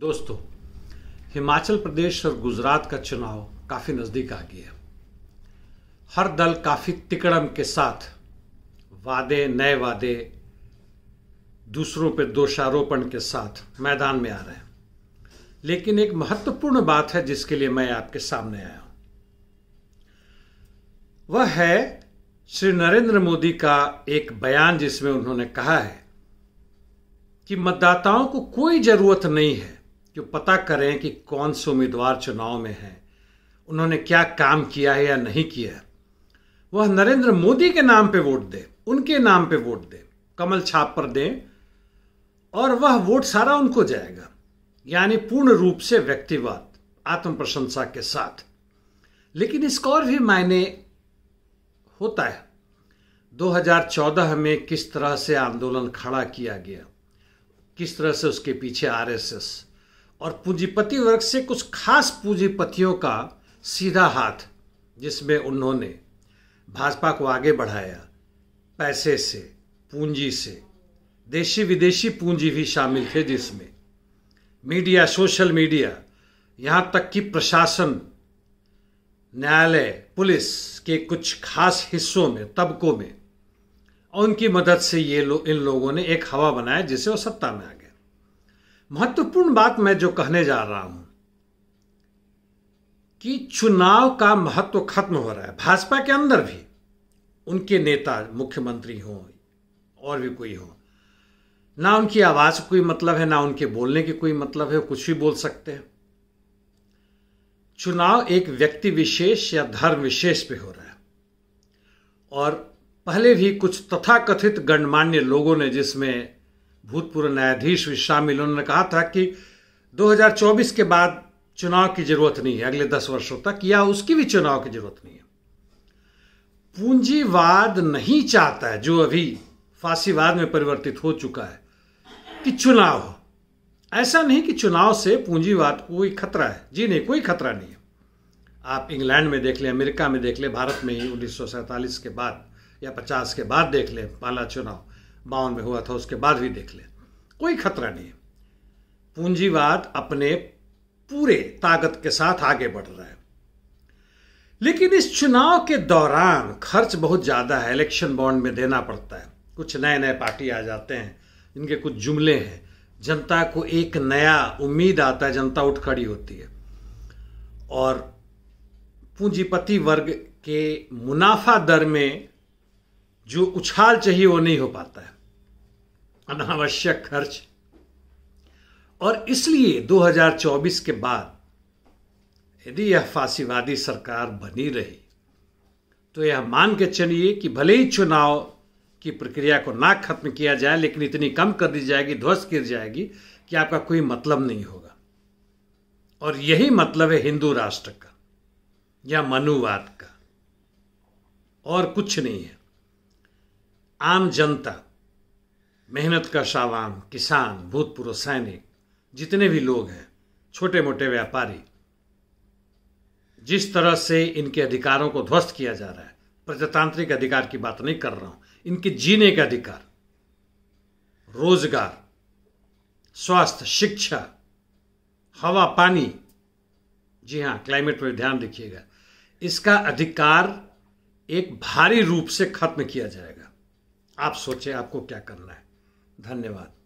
दोस्तों हिमाचल प्रदेश और गुजरात का चुनाव काफ़ी नज़दीक आ गया हर दल काफ़ी तिकड़म के साथ वादे नए वादे दूसरों पर दोषारोपण के साथ मैदान में आ रहे हैं लेकिन एक महत्वपूर्ण बात है जिसके लिए मैं आपके सामने आया हूं वह है श्री नरेंद्र मोदी का एक बयान जिसमें उन्होंने कहा है कि मतदाताओं को कोई जरूरत नहीं है जो पता करें कि कौन से उम्मीदवार चुनाव में हैं उन्होंने क्या काम किया है या नहीं किया है वह नरेंद्र मोदी के नाम पे वोट दे उनके नाम पे वोट दे कमल छाप पर दें और वह वोट सारा उनको जाएगा यानी पूर्ण रूप से व्यक्तिवाद आत्म प्रशंसा के साथ लेकिन इसका और भी मायने होता है 2014 में किस तरह से आंदोलन खड़ा किया गया किस तरह से उसके पीछे आरएसएस और पूंजीपति वर्ग से कुछ खास पूंजीपतियों का सीधा हाथ जिसमें उन्होंने भाजपा को आगे बढ़ाया पैसे से पूंजी से देशी विदेशी पूंजी भी शामिल थे जिसमें मीडिया सोशल मीडिया यहाँ तक कि प्रशासन न्यायालय पुलिस के कुछ खास हिस्सों में तबकों में उनकी मदद से ये लो, इन लोगों ने एक हवा बनाया जिससे वो सत्ता में आ गया महत्वपूर्ण बात मैं जो कहने जा रहा हूं कि चुनाव का महत्व खत्म हो रहा है भाजपा के अंदर भी उनके नेता मुख्यमंत्री हों और भी कोई हो ना उनकी आवाज कोई मतलब है ना उनके बोलने की कोई मतलब है कुछ भी बोल सकते हैं चुनाव एक व्यक्ति विशेष या धर्म विशेष पे हो रहा है और पहले भी कुछ तथाकथित गणमान्य लोगों ने जिसमें भूतपूर्व न्यायाधीश भी शामिल उन्होंने कहा था कि 2024 के बाद चुनाव की जरूरत नहीं है अगले दस वर्षों तक या उसकी भी चुनाव की जरूरत नहीं है पूंजीवाद नहीं चाहता है जो अभी फांसीवाद में परिवर्तित हो चुका है कि चुनाव ऐसा नहीं कि चुनाव से पूंजीवाद कोई खतरा है जी नहीं कोई खतरा नहीं है आप इंग्लैंड में देख लें अमेरिका में देख लें भारत में ही उन्नीस के बाद या 50 के बाद देख लें पहला चुनाव बावन में हुआ था उसके बाद भी देख लें कोई खतरा नहीं है पूंजीवाद अपने पूरे ताकत के साथ आगे बढ़ रहा है लेकिन इस चुनाव के दौरान खर्च बहुत ज़्यादा है इलेक्शन बॉन्ड में देना पड़ता है कुछ नए नए पार्टी आ जाते हैं इनके कुछ जुमले हैं जनता को एक नया उम्मीद आता है जनता उठ खड़ी होती है और पूंजीपति वर्ग के मुनाफा दर में जो उछाल चाहिए वो नहीं हो पाता है अनावश्यक खर्च और इसलिए 2024 के बाद यदि यह फांसीवादी सरकार बनी रही तो यह मान के चलिए कि भले ही चुनाव की प्रक्रिया को ना खत्म किया जाए लेकिन इतनी कम कर दी जाएगी ध्वस्त की जाएगी कि आपका कोई मतलब नहीं होगा और यही मतलब है हिंदू राष्ट्र का या मनुवाद का और कुछ नहीं है आम जनता मेहनत का शावान किसान भूतपूर्व सैनिक जितने भी लोग हैं छोटे मोटे व्यापारी जिस तरह से इनके अधिकारों को ध्वस्त किया जा रहा है प्रजातांत्रिक अधिकार की बात नहीं कर रहा हूं इनके जीने का अधिकार रोजगार स्वास्थ्य शिक्षा हवा पानी जी हाँ क्लाइमेट पर ध्यान रखिएगा इसका अधिकार एक भारी रूप से खत्म किया जाएगा आप सोचें आपको क्या करना है धन्यवाद